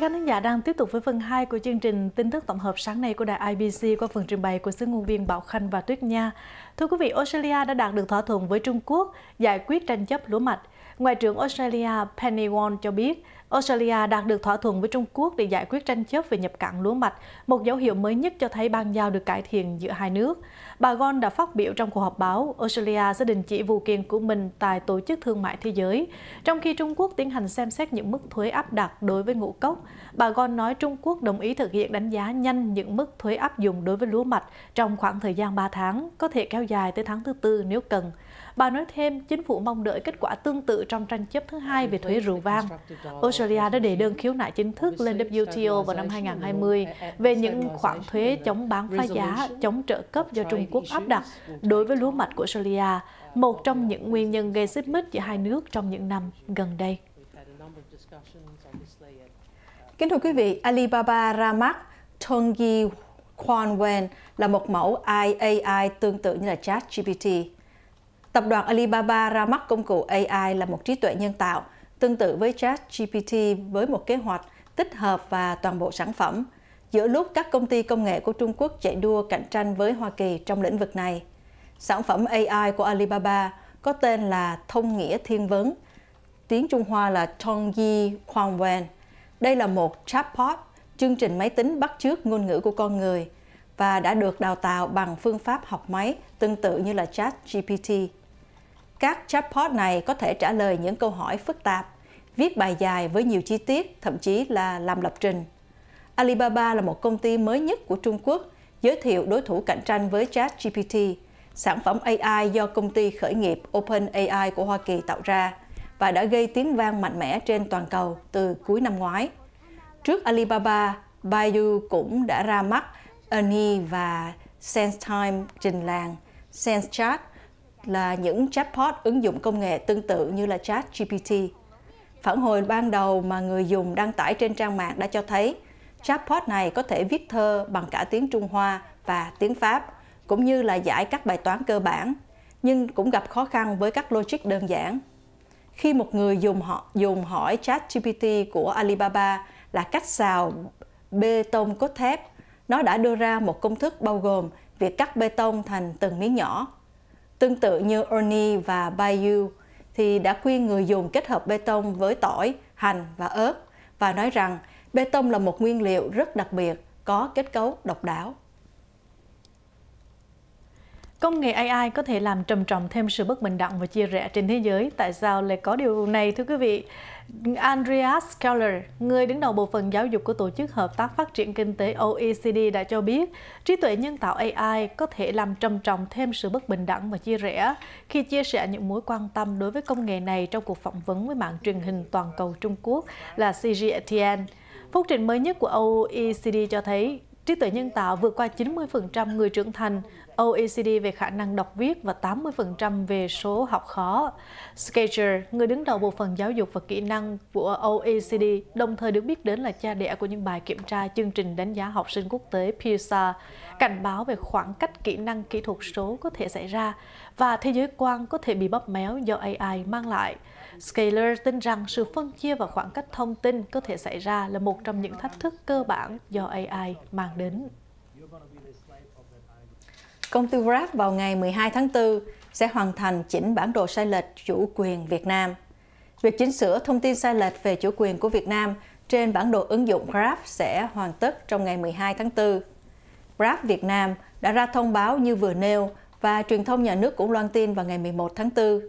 Quý khán giả đang tiếp tục với phần 2 của chương trình tin tức tổng hợp sáng nay của đài IBC qua phần trình bày của sứ ngôn viên Bảo Khanh và Tuyết Nha. Thưa quý vị, Australia đã đạt được thỏa thuận với Trung Quốc giải quyết tranh chấp lúa mạch. Ngoại trưởng Australia Penny Wong cho biết Australia đạt được thỏa thuận với Trung Quốc để giải quyết tranh chấp về nhập cảng lúa mạch, một dấu hiệu mới nhất cho thấy bàn giao được cải thiện giữa hai nước. Bà Gon đã phát biểu trong cuộc họp báo, Australia sẽ đình chỉ vụ kiện của mình tại Tổ chức Thương mại Thế giới, trong khi Trung Quốc tiến hành xem xét những mức thuế áp đặt đối với ngũ cốc. Bà Gon nói Trung Quốc đồng ý thực hiện đánh giá nhanh những mức thuế áp dụng đối với lúa mạch trong khoảng thời gian 3 tháng, có thể kéo dài tới tháng thứ tư nếu cần. Bà nói thêm, chính phủ mong đợi kết quả tương tự trong tranh chấp thứ hai về thuế rượu vang. Australia đã đệ đơn khiếu nại chính thức lên WTO vào năm 2020 về những khoản thuế chống bán phá giá, chống trợ cấp do Trung Quốc áp đặt đối với lúa mạch của Australia, một trong những nguyên nhân gây xích mích giữa hai nước trong những năm gần đây. Kính thưa quý vị, Alibaba ra mắt Tongi Kwanwen là một mẫu AI tương tự như là ChatGPT. Tập đoàn Alibaba ra mắt công cụ AI là một trí tuệ nhân tạo – Tương tự với ChatGPT với một kế hoạch tích hợp và toàn bộ sản phẩm, giữa lúc các công ty công nghệ của Trung Quốc chạy đua cạnh tranh với Hoa Kỳ trong lĩnh vực này. Sản phẩm AI của Alibaba có tên là Thông Nghĩa Thiên Vấn, tiếng Trung Hoa là Tongyi Huangwen. Đây là một chatbot, chương trình máy tính bắt chước ngôn ngữ của con người và đã được đào tạo bằng phương pháp học máy tương tự như là ChatGPT. GPT. Các chatbot này có thể trả lời những câu hỏi phức tạp, viết bài dài với nhiều chi tiết, thậm chí là làm lập trình. Alibaba là một công ty mới nhất của Trung Quốc giới thiệu đối thủ cạnh tranh với ChatGPT, sản phẩm AI do công ty khởi nghiệp OpenAI của Hoa Kỳ tạo ra và đã gây tiếng vang mạnh mẽ trên toàn cầu từ cuối năm ngoái. Trước Alibaba, Baidu cũng đã ra mắt Ernie và SenseTime trình làng SenseChat là những chatbot ứng dụng công nghệ tương tự như là ChatGPT. Phản hồi ban đầu mà người dùng đăng tải trên trang mạng đã cho thấy chatbot này có thể viết thơ bằng cả tiếng Trung Hoa và tiếng Pháp, cũng như là giải các bài toán cơ bản, nhưng cũng gặp khó khăn với các logic đơn giản. Khi một người dùng họ dùng hỏi ChatGPT của Alibaba là cách xào bê tông cốt thép, nó đã đưa ra một công thức bao gồm việc cắt bê tông thành từng miếng nhỏ Tương tự như Oni và Bayou thì đã khuyên người dùng kết hợp bê tông với tỏi, hành và ớt và nói rằng bê tông là một nguyên liệu rất đặc biệt, có kết cấu độc đáo. Công nghệ AI có thể làm trầm trọng thêm sự bất bình đẳng và chia rẽ trên thế giới. Tại sao lại có điều này thưa quý vị? Andreas Keller, người đứng đầu bộ phận giáo dục của Tổ chức Hợp tác Phát triển Kinh tế OECD đã cho biết, trí tuệ nhân tạo AI có thể làm trầm trọng thêm sự bất bình đẳng và chia rẽ khi chia sẻ những mối quan tâm đối với công nghệ này trong cuộc phỏng vấn với mạng truyền hình toàn cầu Trung Quốc là CGTN. Phúc trình mới nhất của OECD cho thấy trí tuệ nhân tạo vượt qua 90% người trưởng thành OECD về khả năng đọc viết và 80% về số học khó. Sketcher, người đứng đầu bộ phận giáo dục và kỹ năng của OECD, đồng thời được biết đến là cha đẻ của những bài kiểm tra chương trình đánh giá học sinh quốc tế PISA, cảnh báo về khoảng cách kỹ năng kỹ thuật số có thể xảy ra và thế giới quan có thể bị bóp méo do AI mang lại. Scaler tin rằng sự phân chia và khoảng cách thông tin có thể xảy ra là một trong những thách thức cơ bản do AI mang đến. Công ty Grab vào ngày 12 tháng 4 sẽ hoàn thành chỉnh bản đồ sai lệch chủ quyền Việt Nam. Việc chỉnh sửa thông tin sai lệch về chủ quyền của Việt Nam trên bản đồ ứng dụng Grab sẽ hoàn tất trong ngày 12 tháng 4. Grab Việt Nam đã ra thông báo như vừa nêu và truyền thông nhà nước cũng loan tin vào ngày 11 tháng 4.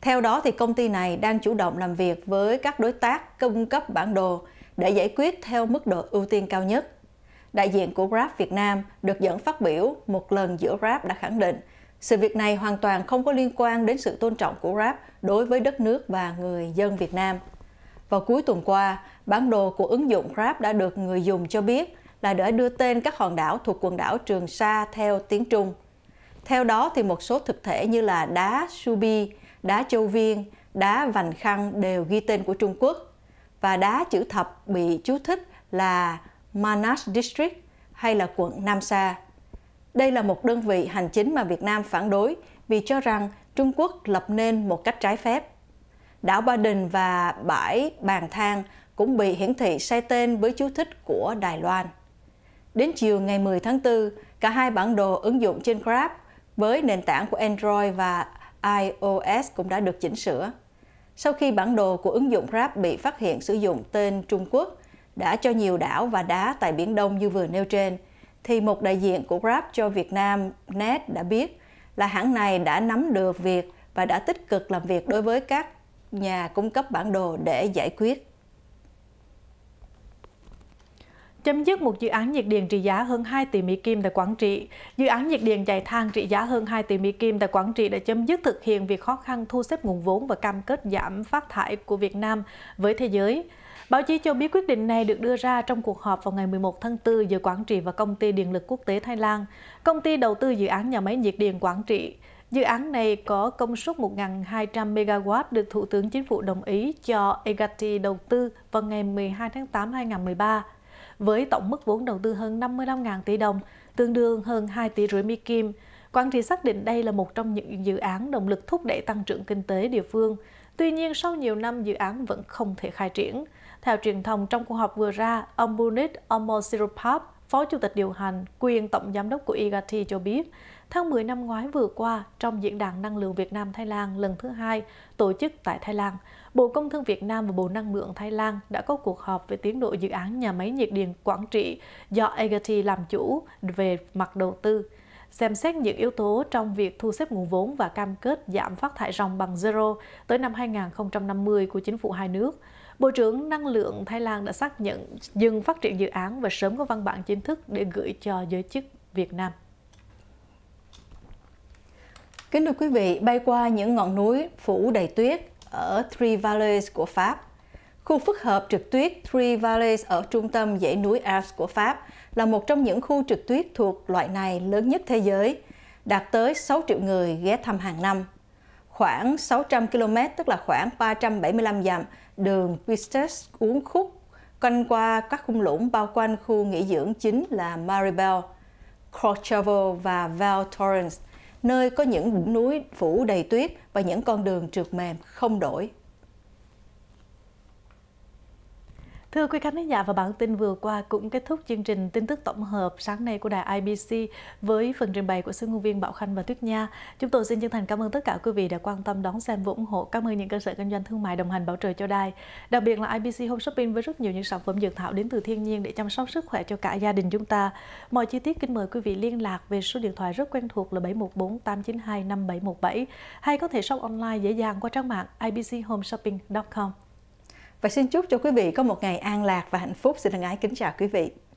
Theo đó thì công ty này đang chủ động làm việc với các đối tác cung cấp bản đồ để giải quyết theo mức độ ưu tiên cao nhất đại diện của Grab Việt Nam được dẫn phát biểu một lần giữa Grab đã khẳng định sự việc này hoàn toàn không có liên quan đến sự tôn trọng của Grab đối với đất nước và người dân Việt Nam. Vào cuối tuần qua, bản đồ của ứng dụng Grab đã được người dùng cho biết là đã đưa tên các hòn đảo thuộc quần đảo Trường Sa theo tiếng Trung. Theo đó thì một số thực thể như là đá Subi, đá Châu Viên, đá Vành Khăn đều ghi tên của Trung Quốc và đá chữ thập bị chú thích là Manas District hay là quận Nam Sa. Đây là một đơn vị hành chính mà Việt Nam phản đối vì cho rằng Trung Quốc lập nên một cách trái phép. Đảo Ba Đình và bãi Bàn Thang cũng bị hiển thị sai tên với chú thích của Đài Loan. Đến chiều ngày 10 tháng 4, cả hai bản đồ ứng dụng trên Grab với nền tảng của Android và iOS cũng đã được chỉnh sửa. Sau khi bản đồ của ứng dụng Grab bị phát hiện sử dụng tên Trung Quốc, đã cho nhiều đảo và đá tại Biển Đông như vừa nêu trên, thì một đại diện của Grab cho Việt Nam Net đã biết là hãng này đã nắm được việc và đã tích cực làm việc đối với các nhà cung cấp bản đồ để giải quyết. Chấm dứt một dự án nhiệt điện trị giá hơn 2 tỷ Mỹ Kim tại Quảng Trị. Dự án nhiệt điện chạy thang trị giá hơn 2 tỷ Mỹ Kim tại Quảng Trị đã chấm dứt thực hiện việc khó khăn thu xếp nguồn vốn và cam kết giảm phát thải của Việt Nam với thế giới. Báo chí cho biết quyết định này được đưa ra trong cuộc họp vào ngày 11 tháng 4 giữa Quảng Trị và Công ty Điện lực Quốc tế Thái Lan, công ty đầu tư dự án nhà máy nhiệt điện Quảng Trị. Dự án này có công suất 1.200 MW được Thủ tướng Chính phủ đồng ý cho Egati đầu tư vào ngày 12 tháng 8 2013 với tổng mức vốn đầu tư hơn 55.000 tỷ đồng, tương đương hơn 2 tỷ rưỡi mi Kim. Quảng Trị xác định đây là một trong những dự án động lực thúc đẩy tăng trưởng kinh tế địa phương. Tuy nhiên, sau nhiều năm, dự án vẫn không thể khai triển. Theo truyền thông, trong cuộc họp vừa ra, ông Bunit Omosirupap, Phó Chủ tịch điều hành, quyền Tổng Giám đốc của IGATI cho biết, tháng 10 năm ngoái vừa qua, trong Diễn đàn Năng lượng Việt Nam-Thái Lan lần thứ hai tổ chức tại Thái Lan, Bộ Công Thương Việt Nam và Bộ Năng lượng Thái Lan đã có cuộc họp về tiến độ dự án nhà máy nhiệt điện quản Trị do IGATI làm chủ về mặt đầu tư xem xét những yếu tố trong việc thu xếp nguồn vốn và cam kết giảm phát thải ròng bằng zero tới năm 2050 của chính phủ hai nước. Bộ trưởng Năng lượng Thái Lan đã xác nhận dừng phát triển dự án và sớm có văn bản chính thức để gửi cho giới chức Việt Nam. Kính thưa quý vị, bay qua những ngọn núi phủ đầy tuyết ở Three Valleys của Pháp. Khu phức hợp trượt tuyết Three Valleys ở trung tâm dãy núi Alps của Pháp là một trong những khu trượt tuyết thuộc loại này lớn nhất thế giới, đạt tới 6 triệu người ghé thăm hàng năm khoảng 600 km tức là khoảng 375 dặm đường Pistes uốn khúc quanh qua các khung lũng bao quanh khu nghỉ dưỡng chính là Maribel, Corchavo và Val Thorens, nơi có những đỉnh núi phủ đầy tuyết và những con đường trượt mềm không đổi. Thưa quý khán giả và bản tin vừa qua cũng kết thúc chương trình tin tức tổng hợp sáng nay của đài IBC với phần trình bày của sứ ngôn viên Bảo Khanh và Tuyết Nha. Chúng tôi xin chân thành cảm ơn tất cả quý vị đã quan tâm đón xem và ủng hộ. Cảm ơn những cơ sở kinh doanh thương mại đồng hành bảo trợ cho đài. Đặc biệt là IBC Home Shopping với rất nhiều những sản phẩm dược thảo đến từ thiên nhiên để chăm sóc sức khỏe cho cả gia đình chúng ta. Mọi chi tiết kính mời quý vị liên lạc về số điện thoại rất quen thuộc là 714 892 5717 hay có thể shop online dễ dàng qua trang mạng ibchomeshopping.com. Và xin chúc cho quý vị có một ngày an lạc và hạnh phúc. Xin thân ái kính chào quý vị.